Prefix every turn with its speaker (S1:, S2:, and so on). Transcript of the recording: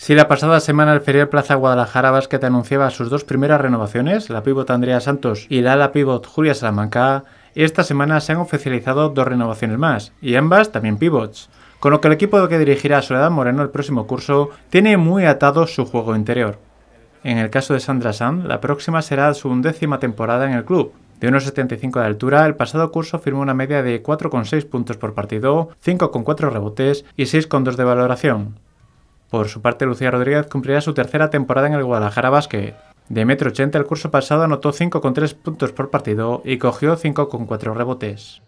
S1: Si la pasada semana el Ferial Plaza Guadalajara Basket anunciaba sus dos primeras renovaciones, la pívot Andrea Santos y la ala pívot Julia Salamanca, esta semana se han oficializado dos renovaciones más, y ambas también pivots, con lo que el equipo que dirigirá Soledad Moreno el próximo curso tiene muy atado su juego interior. En el caso de Sandra Sam, la próxima será su undécima temporada en el club, de 1,75 de altura, el pasado curso firmó una media de 4,6 puntos por partido, 5,4 rebotes y 6,2 de valoración. Por su parte, Lucía Rodríguez cumplirá su tercera temporada en el Guadalajara Basket. De metro 80 el curso pasado anotó 5,3 puntos por partido y cogió 5,4 rebotes.